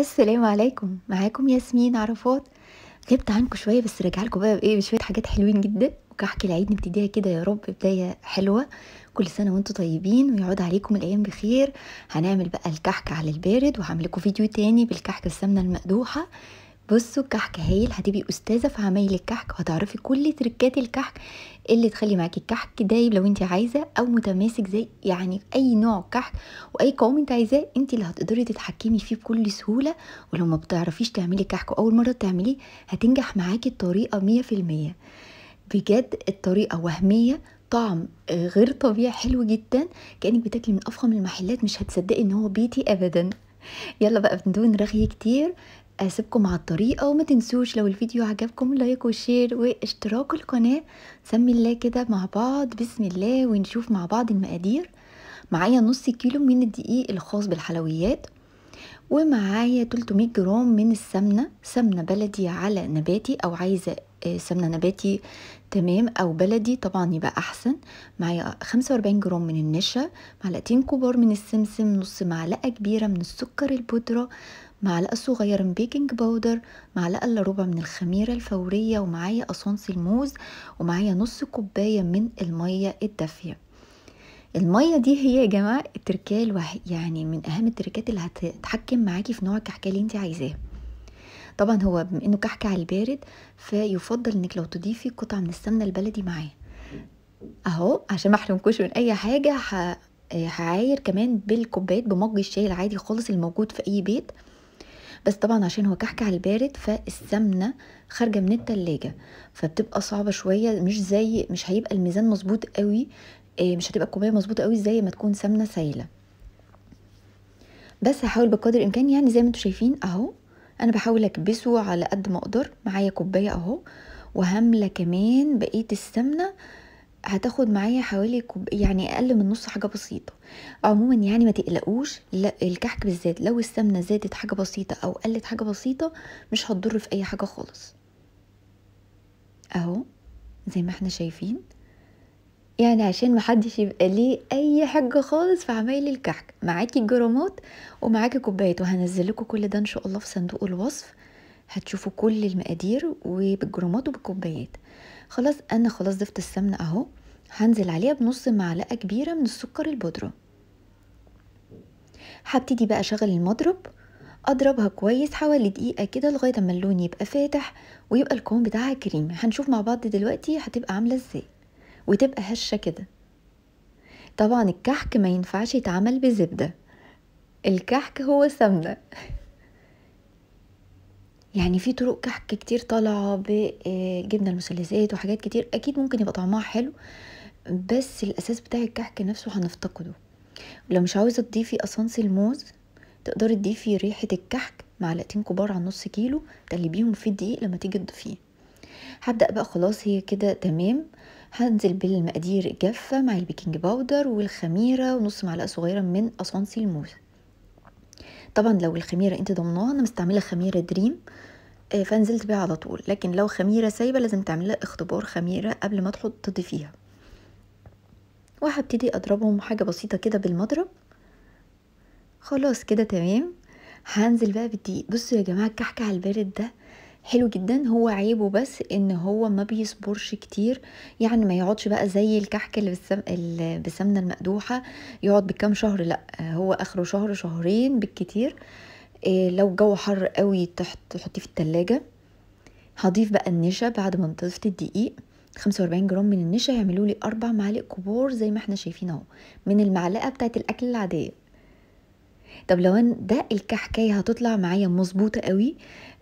السلام عليكم معاكم ياسمين عرفات غبت عنكم شويه بس راجع لكم بقى بايه بشويه حاجات حلوين جدا وكحك العيد نبتديها كده يا رب بدايه حلوه كل سنه وانتم طيبين ويعود عليكم الايام بخير هنعمل بقى الكحك على البارد وهعمل لكم فيديو تاني بالكحك السمنه المقدوحه بصوا الكحك هايل هتبقي استاذه في عمايل الكحك وهتعرفي كل تركات الكحك اللي تخلي معاكي الكحك دايب لو انت عايزه او متماسك زي يعني اي نوع كحك واي قوام انت عايزاه انت اللي هتقدري تتحكمي فيه بكل سهوله ولو ما بتعرفيش تعملي كحك اول مره تعمليه هتنجح معاكي الطريقه مية المية بجد الطريقه وهميه طعم آه، غير طبيعي حلو جدا كانك بتاكلي من افخم المحلات مش هتصدقي ان هو بيتي ابدا يلا بقى بدون رغي كتير اسيبكم على الطريقه وما تنسوش لو الفيديو عجبكم لايك وشير واشتراك القناه سمي الله كده مع بعض بسم الله ونشوف مع بعض المقادير معايا نص كيلو من الدقيق الخاص بالحلويات ومعايا 300 جرام من السمنه سمنه بلدي على نباتي او عايزه آه، سمنه نباتي تمام او بلدي طبعا يبقى احسن معايا 45 جرام من النشا معلقتين كبار من السمسم نص معلقه كبيره من السكر البودره معلقة صغيرة من بيكنج باودر معلقة الا ربع من الخميرة الفورية ومعايا قصنص الموز ومعايا نص كوباية من المية الدافية المية دي هي يا جماعة التركية الوحيد يعني من أهم التركات اللي هتتحكم معاكي في نوع الكحكة اللي انت عايزاه طبعا هو بما انه كحك على البارد فيفضل انك لو تضيفي قطعة من السمنة البلدي معاه اهو عشان ما احرمكوش من اي حاجة هعاير كمان بالكوبايات بمج الشاي العادي خالص الموجود في اي بيت بس طبعا عشان هو كحك على البارد فالسمنه خارجه من التلاجة فبتبقى صعبه شويه مش زي مش هيبقى الميزان مظبوط قوي آه، مش هتبقى الكوبايه مظبوطه قوي زي ما تكون سمنه سايله بس هحاول بقدر الامكان يعني زي ما انتم شايفين اهو انا بحاول اكبسه على قد ما اقدر معايا كوبايه اهو وهملى كمان بقيه السمنه هتاخد معايا حوالي كوب يعني اقل من نص حاجه بسيطه عموما يعني ما تقلقوش لا الكحك بالذات لو السمنه زادت حاجه بسيطه او قلت حاجه بسيطه مش هتضر في اي حاجه خالص اهو زي ما احنا شايفين يعني عشان محدش يبقى ليه اي حاجة خالص في عمايل الكحك معاكي الجرامات ومعاكي كوبايات وهنزل كل ده ان شاء الله في صندوق الوصف هتشوفوا كل المقادير وبالجرامات وبالكوبايات خلاص انا خلاص ضفت السمنة اهو هنزل عليها بنص معلقة كبيرة من السكر البودرة هبتدي بقى اشغل المضرب اضربها كويس حوالي دقيقة كده لغاية اما اللون يبقى فاتح ويبقى الكون بتاعها كريمي هنشوف مع بعض دلوقتي هتبقى عاملة ازاي وتبقى هشة كده طبعا الكحك ما ينفعش يتعمل بزبدة الكحك هو سمنة يعني في طرق كحك كتير طالعة بجبنة آه، المثلثات وحاجات كتير أكيد ممكن يبقى طعمها حلو بس الاساس بتاع الكحك نفسه هنفتقده لو مش عاوزه تضيفي اصنص الموز تقدري تضيفي ريحه الكحك معلقتين كبار على نص كيلو تقلبيهم في الدقيق لما تيجي تضيفيه هبدا بقى خلاص هي كده تمام هنزل بالمقادير جافه مع البيكنج باودر والخميره ونص معلقه صغيره من اصانصي الموز طبعا لو الخميره انت ضمناها انا مستعمله خميره دريم آه، فنزلت بيها على طول لكن لو خميره سايبه لازم تعملها اختبار خميره قبل ما تحط تضيفيها وهبتدي اضربهم حاجه بسيطه كده بالمضرب خلاص كده تمام هنزل بقى بالدقيق بصوا يا جماعه الكحك على البارد ده حلو جدا هو عيبه بس ان هو ما بيصبرش كتير يعني ما يقعدش بقى زي الكحك اللي بالسم... بالسمنه المقدوحه يقعد بكام شهر لا هو اخره شهر شهرين بالكتير إيه لو الجو حر قوي تحط تحطيه في التلاجة هضيف بقى النشا بعد ما نضفت الدقيق 45 جرام من النشا يعملوا لي اربع معالق كبار زي ما احنا شايفين اهو من المعلقه بتاعت الاكل العاديه طب لو ان ده الكحكايه هتطلع معايا مظبوطه قوي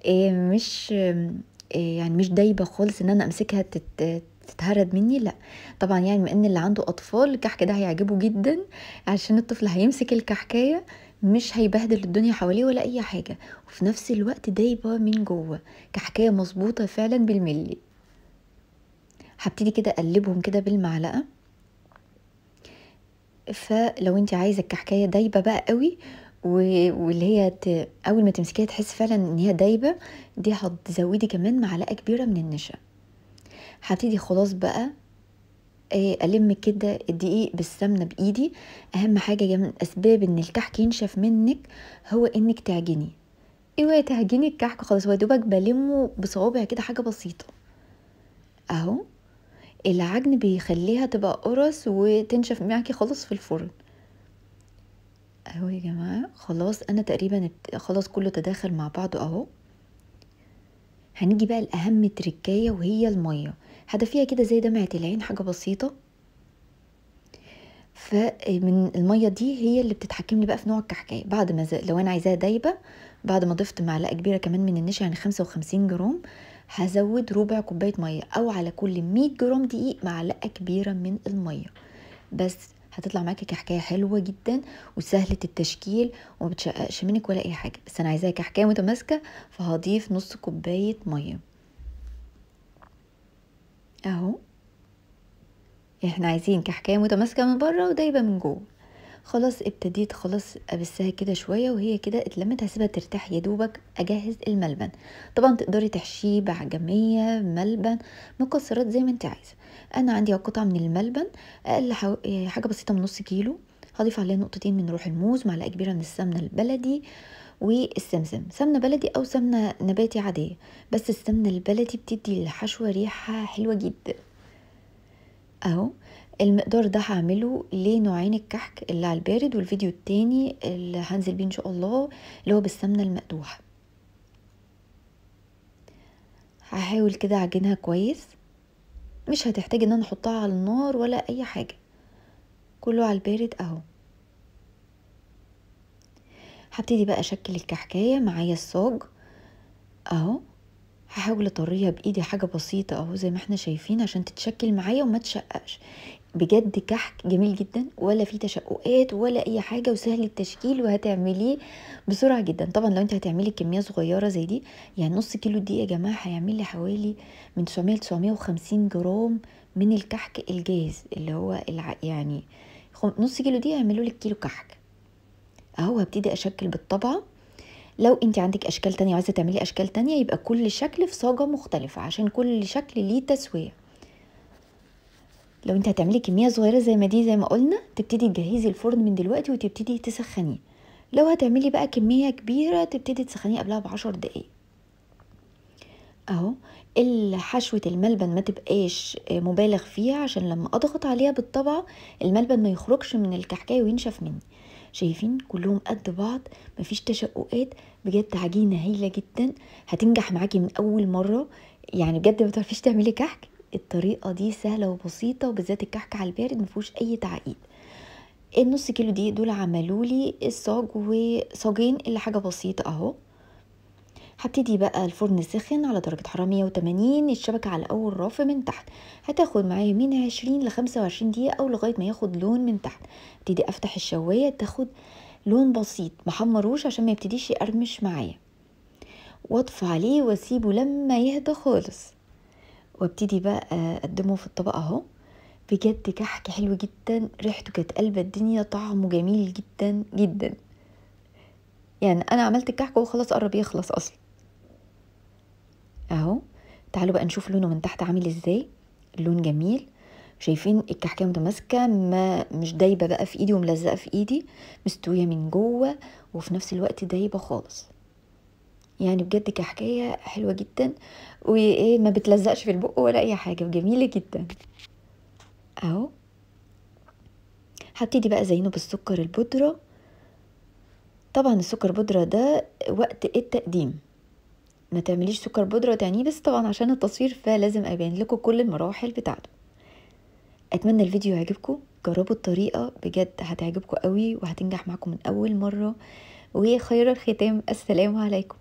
آه، مش آه، يعني مش دايبه خالص ان انا امسكها تت تتهرد مني لا طبعا يعني بما ان اللي عنده اطفال الكحك ده هيعجبه جدا عشان الطفل هيمسك الكحكايه مش هيبهدل الدنيا حواليه ولا اي حاجه وفي نفس الوقت دايبه من جوه كحكايه مظبوطه فعلا بالملي هبتدي كده اقلبهم كده بالمعلقه فلو انت عايزه الكحكايه دايبه بقى قوي واللي هي ت... اول ما تمسكيها تحس فعلا ان هي دايبه دي هتزودي كمان معلقه كبيره من النشا هبتدي خلاص بقى آه، الم كده الدقيق بالسمنه بايدي اهم حاجه من اسباب ان الكحك ينشف منك هو انك تعجني اوعي إيوه، تعجني الكحك خلاص ودوبك دوبك بلمه بصوابع كده حاجه بسيطه اهو العجن بيخليها تبقى قرص وتنشف معاكي خالص في الفرن اهو يا جماعه خلاص انا تقريبا خلاص كله تداخل مع بعضه اهو هنيجي بقى لاهم تريكايه وهي الميه هدفيها كده زي دمعه العين حاجه بسيطه فمن الميه دي هي اللي بتتحكم لي بقى في نوع الكحكايه بعد ما لو انا عايزاها دايبه بعد ما ضفت معلقه كبيره كمان من النشا يعني 55 جرام هزود ربع كوبايه ميه او على كل 100 جرام دقيق معلقه كبيره من الميه بس هتطلع معاكي كحكايه حلوه جدا وسهله التشكيل وما بتشققش منك ولا اي حاجه بس انا عايزاها كحكايه متماسكه فهضيف نص كوبايه ميه اهو احنا عايزين كحكايه متماسكه من بره ودايبه من جوه خلاص ابتديت خلاص ابسها كده شويه وهي كده اتلمت هسيبها ترتاح يا دوبك اجهز الملبن طبعا تقدري تحشيه بعجميه ملبن مكسرات زي ما انت عايزه انا عندي قطعه من الملبن اقل يعني حاجه بسيطه من نص كيلو هضيف عليها نقطتين من روح الموز معلقه كبيره من السمنه البلدي والسمسم سمنه بلدي او سمنه نباتي عاديه بس السمنه البلدي بتدي للحشوه ريحه حلوه جدا اهو المقدار ده هعمله لنوعين الكحك اللي على البارد والفيديو التاني اللي هنزل بيه ان شاء الله اللي هو بالسمنه المقدوحه هحاول كده اعجنها كويس مش هتحتاج ان انا احطها على النار ولا اي حاجه كله على البارد اهو هبتدي بقى اشكل الكحكايه معايا الصاج اهو هحاول اطريها بايدي حاجه بسيطه اهو زي ما احنا شايفين عشان تتشكل معايا وما تشققش بجد كحك جميل جدا ولا فيه تشققات ولا اي حاجه وسهل التشكيل وهتعمليه بسرعه جدا طبعا لو انت هتعملي كميه صغيره زي دي يعني نص كيلو دي يا جماعه هيعمل لي حوالي من 900 ل 950 جرام من الكحك الجاهز اللي هو الع... يعني نص كيلو دي هيعملوا لك كيلو كحك اهو هبتدي اشكل بالطبعه لو انت عندك اشكال تانية عايزه تعملي اشكال تانية يبقى كل شكل في صاجه مختلفه عشان كل شكل ليه تسويه لو انت هتعملي كميه صغيره زي ما دي زي ما قلنا تبتدي تجهزي الفرن من دلوقتي وتبتدي تسخنيه لو هتعملي بقى كميه كبيره تبتدي تسخنيه قبلها بعشر دقايق اهو حشوة الملبن ما تبقاش آه، مبالغ فيها عشان لما اضغط عليها بالطبعة الملبن ما يخرجش من الكحكاية وينشف مني شايفين كلهم قد بعض مفيش تشققات بجد عجينه هايله جدا هتنجح معاكي من اول مره يعني بجد ما تعرفيش تعملي كحك الطريقه دي سهله وبسيطه وبالذات الكحك على البارد مفيهوش اي تعقيد النص كيلو دي دول عملولي الصاج وصاجين اللي حاجه بسيطه اهو هبتدي بقى الفرن سخن على درجة حرارة 180 الشبكة على أول رف من تحت هتاخد معايا من 20 ل 25 دقيقة أو لغاية ما ياخد لون من تحت ابتدي أفتح الشواية تاخد لون بسيط محمروش عشان ما يبتديش يقرمش معايا واطفي عليه واسيبه لما يهدى خالص وابتدي بقى اقدمه في الطبق اهو بجد كحك حلو جدا ريحته كانت قلبة الدنيا طعمه جميل جدا جدا يعني انا عملت الكحك وخلاص قرب يخلص اصلا اهو تعالوا بقى نشوف لونه من تحت عامل ازاي اللون جميل شايفين الكحكيه متماسكه ما مش دايبه بقى في ايدي وملزقه في ايدي مستويه من جوه وفي نفس الوقت دايبه خالص يعني بجد كحكايه حلوه جدا وايه ما بتلزقش في البق ولا اي حاجه وجميله جدا اهو هبتدي بقى ازينه بالسكر البودره طبعا السكر بودره ده وقت التقديم ما تعمليش سكر بودرة تاني بس طبعا عشان التصوير فلازم ابين لكم كل المراحل بتاعته اتمنى الفيديو يعجبكم جربوا الطريقة بجد هتعجبكم قوي وهتنجح معكم من اول مرة وخير الختام السلام عليكم